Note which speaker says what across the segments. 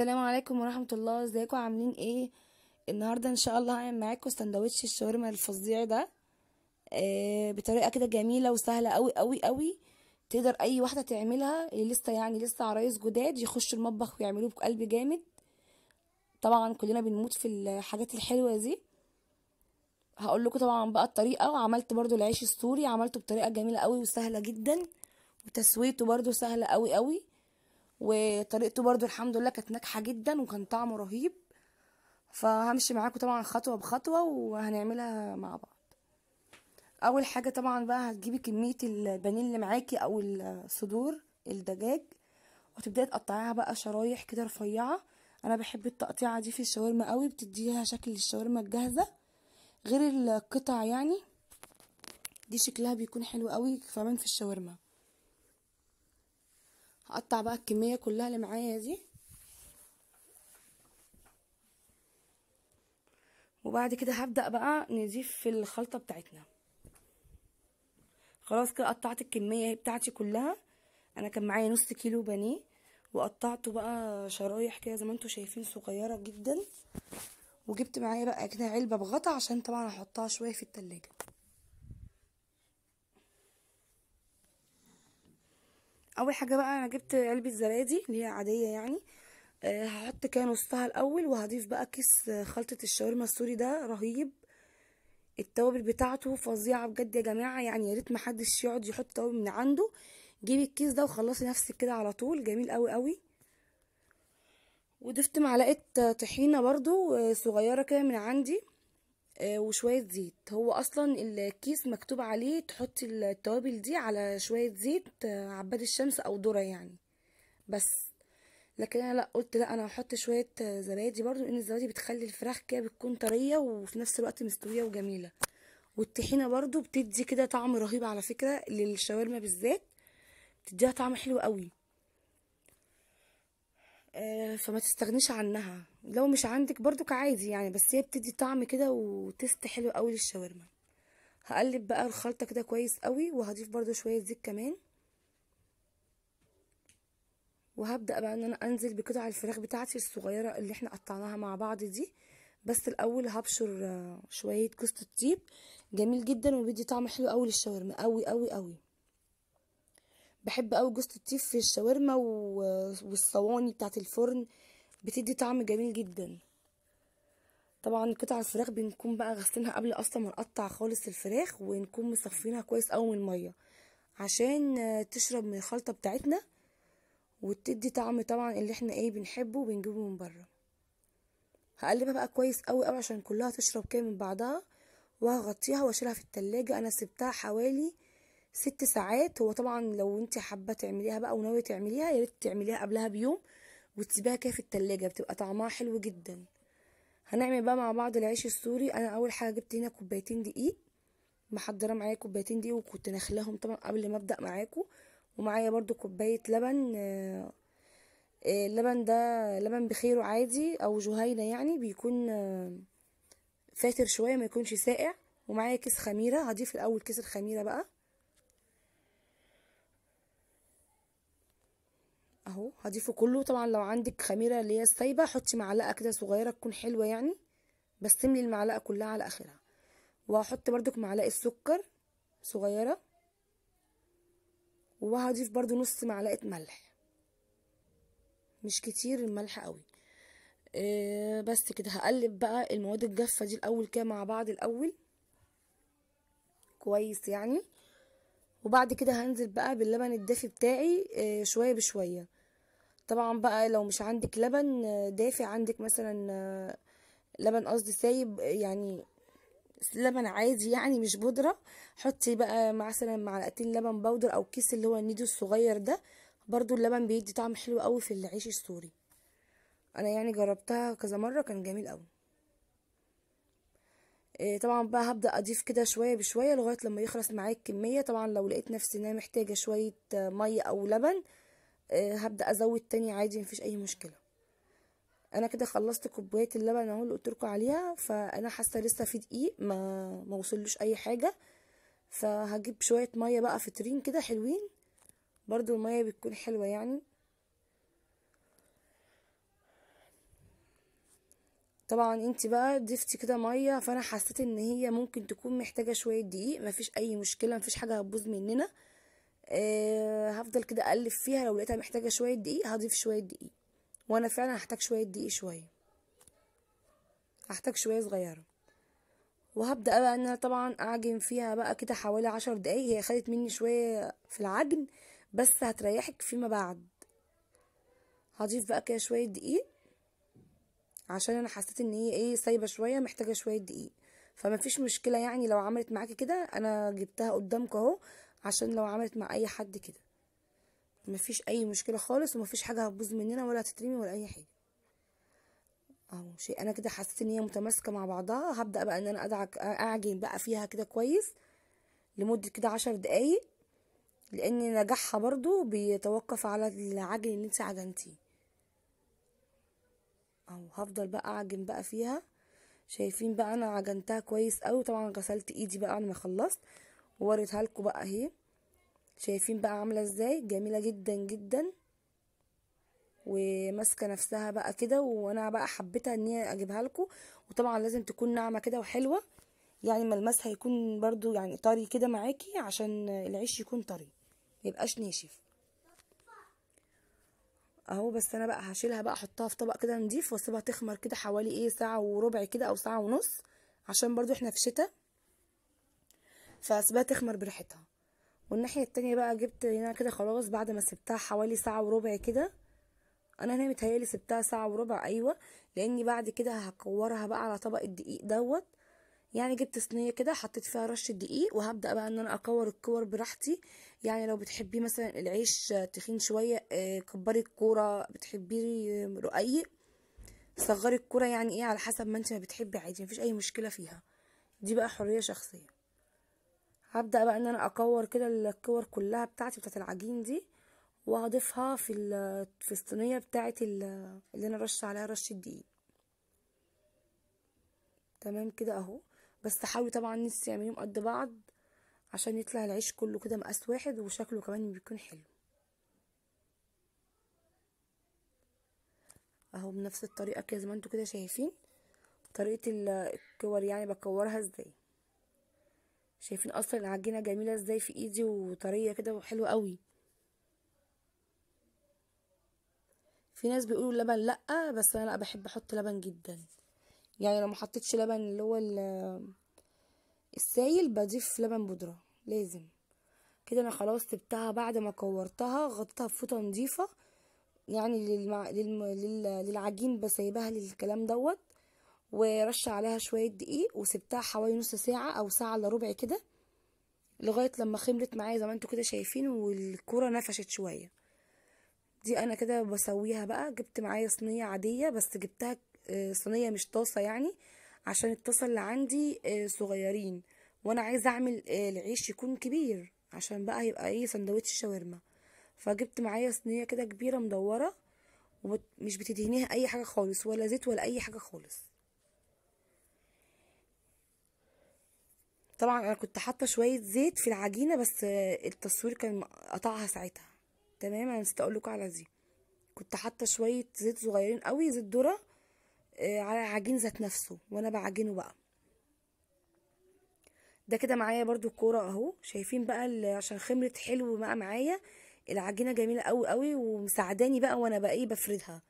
Speaker 1: السلام عليكم ورحمة الله ازيكم عاملين ايه النهاردة ان شاء الله هعمل معاكم سندوتش الشاورما الفظيع ده آه بطريقة كده جميلة وسهلة قوي قوي قوي تقدر اي واحدة تعملها اللي لسه يعني لسه عرايس جداد يخشوا المطبخ ويعملوه بقلب جامد طبعا كلنا بنموت في الحاجات الحلوة دي هقول لكم طبعا بقى الطريقة وعملت برضو العيش السوري عملته بطريقة جميلة قوي وسهلة جدا وتسويته برضو سهلة قوي قوي وطريقته برضو الحمد لله كانت ناجحه جدا وكان طعمه رهيب فهمشي معاكم طبعا خطوه بخطوه وهنعملها مع بعض اول حاجه طبعا بقى هتجيبي كميه البانيه اللي معاكي او الصدور الدجاج وتبداي تقطعيها بقى شرايح كده رفيعه انا بحب التقطيعه دي في الشاورما قوي بتديها شكل الشاورما الجاهزه غير القطع يعني دي شكلها بيكون حلو قوي كمان في الشاورما هقطع بقى الكمية كلها اللي معايا دي وبعد كده هبدأ بقى نضيف في الخلطة بتاعتنا خلاص كده قطعت الكمية بتاعتي كلها انا كان معايا نص كيلو بانيه وقطعته بقى شرايح كده زي ما انتم شايفين صغيرة جدا وجبت معايا بقى كده علبة بغطا عشان طبعا احطها شوية في التلاجة اول حاجه بقى انا جبت علبه زبادي اللي هي عاديه يعني أه هحط كان وسطها الاول وهضيف بقى كيس خلطه الشاورما السوري ده رهيب التوابل بتاعته فظيعه بجد يا جماعه يعني يا ريت محدش يقعد يحط توابل من عنده جيبي الكيس ده وخلصي نفسك كده على طول جميل قوي قوي وضفت معلقه طحينه برضو آه، صغيره كده من عندي آه، وشوية زيت هو أصلا الكيس مكتوب عليه تحطي التوابل دي على شوية زيت آه، عباد الشمس أو ذرة يعني بس لكن انا لا قلت لا انا هحط شويه آه، زبادي برضو لان الزبادي بتخلي الفراخ كده بتكون طريه وفي نفس الوقت مستويه وجميله والطحينه برضو بتدي كده طعم رهيب على فكره للشاورما بالذات بتديها طعم حلو قوي آه، فما تستغنيش عنها لو مش عندك برضو كعادي يعني بس هي بتدي طعم كده وتست حلو قوي للشاورما هقلب بقى الخلطه كده كويس قوي وهضيف برضو شويه زيت كمان وهبدا بقى ان انا انزل بقطع الفراخ بتاعتي الصغيره اللي احنا قطعناها مع بعض دي بس الاول هبشر آه، شويه كوست الطيب جميل جدا وبيدي طعم حلو قوي للشاورما قوي قوي قوي بحب قوي جوزة الطيب في الشاورما والصواني بتاعه الفرن بتدي طعم جميل جدا طبعا قطع الفراخ بنكون بقى غسلينها قبل اصلا ما نقطع خالص الفراخ ونكون مصفينها كويس قوي من الميه عشان تشرب من الخلطه بتاعتنا وتدي طعم طبعا اللي احنا ايه بنحبه وبنجيبه من بره هقلبها بقى كويس قوي قوي عشان كلها تشرب كده من بعضها وهغطيها واشيلها في التلاجة انا سبتها حوالي ست ساعات هو طبعا لو انت حابه تعمليها بقى وناويه تعمليها يا ريت تعمليها قبلها بيوم وتسيبيها كده في التلاجة بتبقى طعمها حلو جدا هنعمل بقى مع بعض العيش السوري انا اول حاجه جبت هنا كوبايتين دقيق محضره معايا كوبايتين دقيق وكنت نخلاهم طبعا قبل ما ابدا معاكم ومعايا برضو كوبايه لبن آه، آه، اللبن ده لبن بخيره عادي او جهينه يعني بيكون آه، فاتر شويه ما يكونش ساقع ومعايا كيس خميره هضيف الاول كيس الخميره بقى اهو هضيفه كله طبعا لو عندك خميره اللي هي السايبه حطي معلقه كده صغيره تكون حلوه يعني تملي المعلقه كلها على اخرها وهحط بردك معلقه سكر صغيره وهضيف برضو نص معلقه ملح مش كتير الملح قوي إيه بس كده هقلب بقى المواد الجافه دي الاول كده مع بعض الاول كويس يعني وبعد كده هنزل بقى باللبن الدافي بتاعي آه، شويه بشويه طبعا بقى لو مش عندك لبن دافي عندك مثلا لبن قصدي سايب يعني لبن عادي يعني مش بودرة حطي بقى مثلا معلقتين لبن بودر او كيس اللي هو النيدو الصغير ده برضو اللبن بيدي طعم حلو قوي في العيش السوري انا يعني جربتها كذا مرة كان جميل قوي آه، طبعا بقى هبدأ اضيف كده شوية بشوية لغاية لما يخلص معايا الكمية طبعا لو لقيت نفسي ان انا محتاجة شوية مية او لبن آه، هبدا ازود تاني عادي مفيش اي مشكله انا كده خلصت كوبايه اللبن اهو اللي قلتلكوا عليها فانا حاسه لسه في دقيق ما ما وصلوش اي حاجه فهجيب شويه ميه بقى فطرين كده حلوين برضو الميه بتكون حلوه يعني طبعا انت بقى ضفتي كده ميه فانا حسيت ان هي ممكن تكون محتاجه شويه دقيق مفيش اي مشكله مفيش حاجه هتبوظ مننا أه هفضل كده أقلب فيها لو لقيتها محتاجة شوية دقيق هضيف شوية دقيق وأنا فعلا هحتاج شوية دقيق شوية هحتاج شوية صغيرة وهبدأ بقى ان انا طبعا اعجن فيها بقى كده حوالي عشر دقايق هي خدت مني شوية في العجن بس هتريحك فيما بعد هضيف بقى كده شوية دقيق عشان انا حسيت ان هي ايه سايبة شوية محتاجة شوية دقيق فما فيش مشكلة يعني لو عملت معاكي كده انا جبتها قدامك اهو عشان لو عملت مع اي حد كده مفيش اي مشكله خالص ومفيش حاجه هتبوظ مننا ولا هتترمي ولا اي حاجه اهو شيء انا كده حسيت ان هي متماسكه مع بعضها هبدا بقى ان انا ادعك اعجن بقى فيها كده كويس لمده كده عشر دقايق لان نجاحها برضو بيتوقف على العجن اللي انت عجنتيه اهو هفضل بقى اعجن بقى فيها شايفين بقى انا عجنتها كويس قوي طبعا غسلت ايدي بقى انا ما خلصت ووريتها لكم بقى اهي شايفين بقى عامله ازاي جميله جدا جدا وماسكه نفسها بقى كده وانا بقى حبيتها ان هي اجيبها لكم وطبعا لازم تكون ناعمه كده وحلوه يعني ملمسها يكون برضو يعني طري كده معاكي عشان العيش يكون طري ميبقاش ناشف اهو بس انا بقى هشيلها بقى احطها في طبق كده نضيف واسيبها تخمر كده حوالي ايه ساعه وربع كده او ساعه ونص عشان برضو احنا في شتاء فسبتها تخمر بريحتها والناحيه التانية بقى جبت هنا كده خلاص بعد ما سبتها حوالي ساعه وربع كده انا هنا متهيالي سبتها ساعه وربع ايوه لاني بعد كده هكورها بقى على طبق الدقيق دوت يعني جبت صينيه كده حطيت فيها رشه دقيق وهبدا بقى ان انا اكور الكور براحتي يعني لو بتحبي مثلا العيش تخين شويه آه، كبري الكوره بتحبيه رقيق صغري الكوره يعني ايه على حسب ما انت بتحبي عادي مفيش اي مشكله فيها دي بقى حريه شخصيه هبدأ بقى ان انا اكور كده الكور كلها بتاعتي بتاعت العجين دي وهضيفها في في الصينيه بتاعت اللي انا رش عليها رشه دقيق تمام كده اهو بس حاولي طبعا نفسي يعملهم قد بعض عشان يطلع العيش كله كده مقاس واحد وشكله كمان بيكون حلو اهو بنفس الطريقه كده زي ما انتوا كده شايفين طريقه الكور يعني بكورها ازاي شايفين اصلا العجينه جميله ازاي في ايدي وطريه كده وحلوه قوي في ناس بيقولوا لبن لا بس انا لا بحب احط لبن جدا يعني لو ما حطيتش لبن اللي هو السايل بضيف لبن بودره لازم كده انا خلاص سبتها بعد ما كورتها غطيتها بفوطه نظيفه يعني للمع... للم... لل... للعجين بسيبها للكلام دوت ورش عليها شوية دقيق وسبتها حوالي نص ساعة أو ساعة إلا ربع كده لغاية لما خمرت معايا زي ما انتوا كده شايفين والكرة نفشت شوية دي أنا كده بسويها بقى جبت معايا صينية عادية بس جبتها آه، صينية مش طاسة يعني عشان الطاسة اللي عندي آه، صغيرين وأنا عايزة أعمل آه، العيش يكون كبير عشان بقى هيبقى ايه سندوتش شاورما فجبت معايا صينيه كده كبيره مدوره ومش بتدهنيها اي حاجه خالص ولا زيت ولا اي حاجه خالص طبعا انا كنت حاطه شويه زيت في العجينه بس التصوير كان قطعها ساعتها تمام انا نسيت اقول لكم على دي كنت حاطه شويه زيت صغيرين قوي زيت ذره آه، على العجين ذات نفسه وانا بعجنه بقى ده كده معايا برضو الكوره اهو شايفين بقى عشان خمرت حلو بقى معايا العجينه جميله قوي قوي ومساعداني بقى وانا بقى ايه بفردها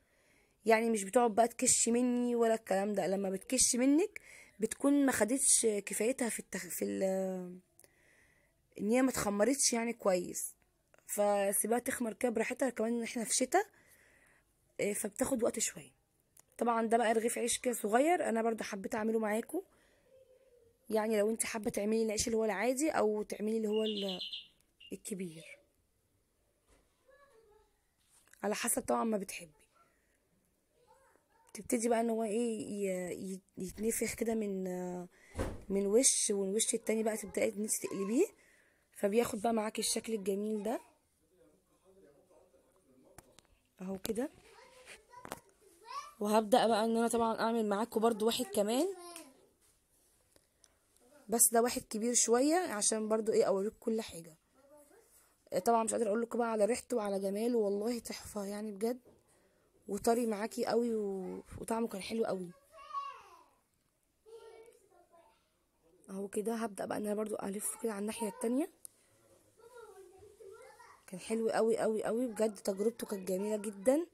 Speaker 1: يعني مش بتقعد بقى تكش مني ولا الكلام ده لما بتكش منك بتكون ما خدتش كفايتها في التخ... في ال... ان هي ما تخمرتش يعني كويس فسيبها تخمر كده براحتها كمان ان احنا في شتاء آه، فبتاخد وقت شويه طبعا ده بقى رغيف عيش كده صغير انا برضو حبيت اعمله معاكم يعني لو انت حابه تعملي العيش اللي هو العادي او تعملي اللي هو الكبير على حسب طبعا ما بتحبي تبتدي بقى ان هو ايه يتنفخ كده من من وش والوش التاني بقى تبداي ان انت تقلبيه فبياخد بقى معاكي الشكل الجميل ده اهو كده وهبدا بقى ان انا طبعا اعمل معاكم برضو واحد كمان بس ده واحد كبير شويه عشان برضو ايه اوريك كل حاجه طبعا مش قادره اقول لكم بقى على ريحته وعلى جماله والله تحفه يعني بجد وطري معاكي قوي و... وطعمه كان حلو قوي اهو كده هبدا بقى ان انا برضو الف كده على الناحيه التانية كان حلو قوي قوي قوي بجد تجربته كانت جميله جدا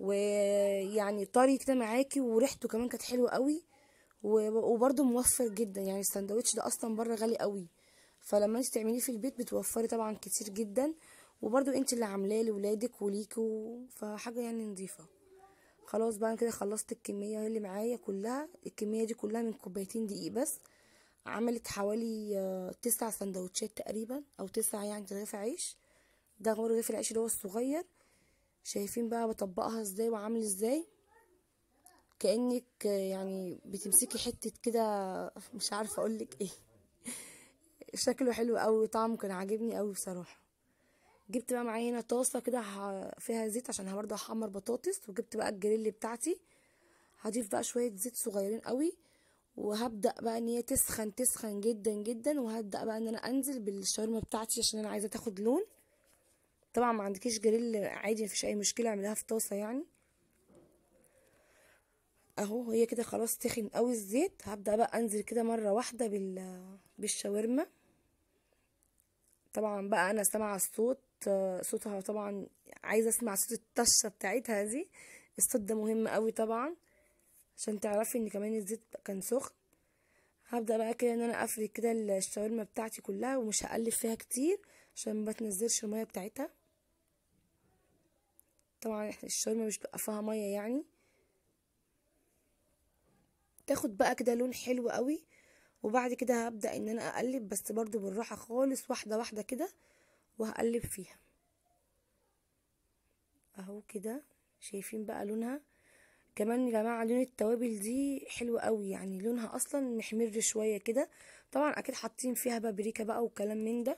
Speaker 1: ويعني طري كده معاكي وريحته كمان كانت حلوه قوي وبرده موفر جدا يعني الساندوتش ده اصلا بره غالي قوي فلما انت تعمليه في البيت بتوفري طبعا كتير جدا وبرضو انت اللي عاملاه لولادك وليكوا فحاجه يعني نظيفه خلاص بقى كده خلصت الكميه اللي معايا كلها الكميه دي كلها من كوبايتين دقيق بس عملت حوالي آه، تسع سندوتشات تقريبا او تسع يعني رغيف عيش ده هو رغيف العيش اللي هو الصغير شايفين بقى بطبقها ازاي وعامل ازاي كانك آه، يعني بتمسكي حته كده مش عارفه اقولك ايه شكله حلو قوي طعمه كان عاجبني قوي بصراحه جبت بقى معايا هنا طاسه كده فيها زيت عشان برضه هحمر بطاطس وجبت بقى الجريل بتاعتي هضيف بقى شويه زيت صغيرين قوي وهبدا بقى ان هي تسخن تسخن جدا جدا وهبدا بقى ان انا انزل بالشاورما بتاعتي عشان انا عايزه تاخد لون طبعا ما عندكيش جريل عادي مفيش اي مشكله اعملها في طاسه يعني اهو هي كده خلاص تخن قوي الزيت هبدا بقى انزل كده مره واحده بال بالشاورما طبعا بقى انا سامعه الصوت صوتها طبعا عايزه اسمع صوت الطشه بتاعتها دي الصوت ده مهم قوي طبعا عشان تعرفي ان كمان الزيت كان سخن هبدا بقى كده ان انا افرد كده الشاورما بتاعتي كلها ومش هقلب فيها كتير عشان ما تنزلش الميه بتاعتها طبعا الشاورما مش بقى فيها ميه يعني تاخد بقى كده لون حلو قوي وبعد كده هبدأ ان انا اقلب بس برضو بالراحة خالص واحدة واحدة كده وهقلب فيها اهو كده شايفين بقى لونها كمان يا جماعة لون التوابل دي حلو قوي يعني لونها اصلا محمر شوية كده طبعا اكيد حاطين فيها بابريكا بقى وكلام من ده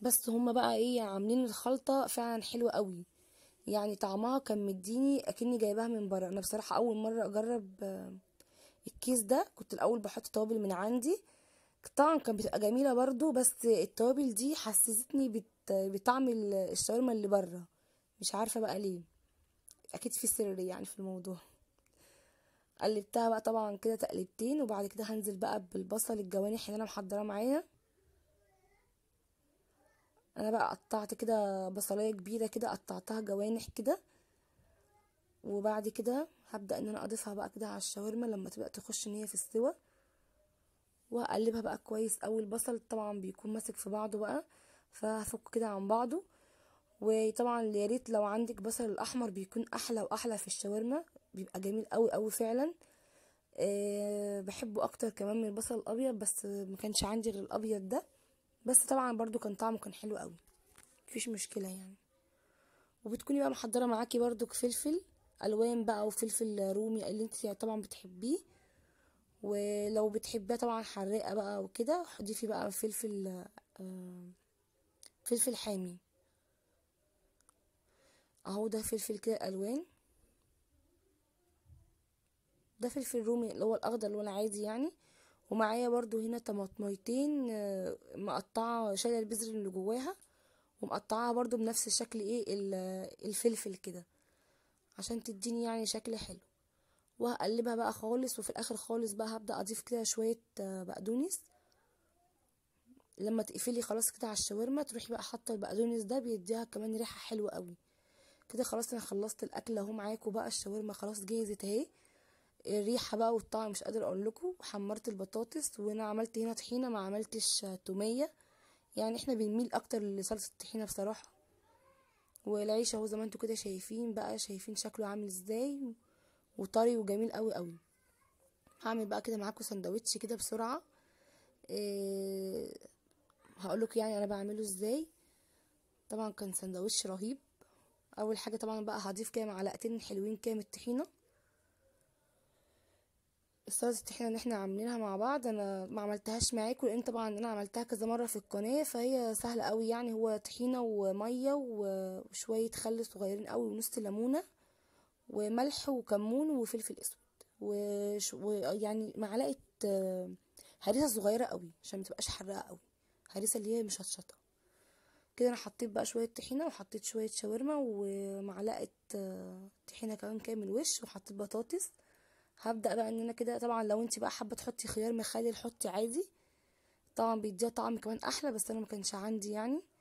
Speaker 1: بس هما بقى ايه عاملين الخلطة فعلا حلوة قوي يعني طعمها كان مديني اكني جايباها من بره انا بصراحة اول مرة اجرب الكيس ده كنت الاول بحط توابل من عندي طبعا كانت بتبقى جميله برضو بس التوابل دي حسستني بطعم الشاورما اللي بره مش عارفه بقى ليه اكيد في سر يعني في الموضوع قلبتها بقى طبعا كده تقلبتين وبعد كده هنزل بقى بالبصل الجوانح اللي انا محضراه معايا انا بقى قطعت كده بصلايه كبيره كده قطعتها جوانح كده وبعد كده هبدأ ان انا اضيفها بقى كده على الشاورما لما تبدأ تخش ان هي في السوا وهقلبها بقى كويس قوي البصل طبعا بيكون ماسك في بعضه بقى فهفك كده عن بعضه وطبعا يا ريت لو عندك بصل الاحمر بيكون احلى واحلى في الشاورما بيبقى جميل قوي قوي فعلا أه بحبه اكتر كمان من البصل الابيض بس ما كانش عندي غير الابيض ده بس طبعا برضو كان طعمه كان حلو قوي مفيش مشكله يعني وبتكوني بقى محضره معاكي برضو فلفل الوان بقى وفلفل رومي اللي انت طبعا بتحبيه ولو بتحبيها طبعا حراقه بقى وكده حضيفي بقى فلفل آه، فلفل حامي اهو ده فلفل كده الوان ده فلفل رومي اللي هو الاخضر اللي هو العادي يعني ومعايا برضو هنا طماطميتين آه، مقطعه شايله البذر اللي جواها ومقطعاها برضو بنفس الشكل ايه الفلفل كده عشان تديني يعني شكل حلو وهقلبها بقى خالص وفي الاخر خالص بقى هبدا اضيف كده شويه آه، بقدونس لما تقفلي خلاص كده على الشاورما تروحي بقى حاطه البقدونس ده بيديها كمان ريحه حلوه قوي كده خلاص انا خلصت الاكل اهو معاكم بقى الشاورما خلاص جهزت اهي الريحه بقى والطعم مش قادر اقول لكم حمرت البطاطس وانا عملت هنا طحينه ما عملتش آه، توميه يعني احنا بنميل اكتر لصلصه الطحينه بصراحه والعيش اهو زي ما انتوا كده شايفين بقى شايفين شكله عامل ازاي وطري وجميل قوي قوي هعمل بقى كده معاكم سندوتش كده بسرعه إيه هقولك يعني انا بعمله ازاي طبعا كان سندوتش رهيب اول حاجه طبعا بقى هضيف كده معلقتين حلوين كده من الطحينه صلاه التحيه ان احنا عاملينها مع بعض انا ما عملتهاش معاك لان طبعا انا عملتها كذا مره في القناه فهي سهله قوي يعني هو طحينه وميه وشويه خل صغيرين قوي ونص ليمونه وملح وكمون وفلفل اسود وش... ويعني معلقه آه، هريسه صغيره قوي عشان ما تبقاش حرقه قوي هريسه اللي هي مش هتشطه كده انا حطيت بقى شويه طحينه وحطيت شويه شاورما ومعلقه آه، طحينه كمان كامل وش وحطيت بطاطس هبدا بقى ان انا كده طبعا لو انت بقى حابه تحطي خيار مخلل حطي عادي طبعا بيديها طعم كمان احلى بس انا ما كانش عندي يعني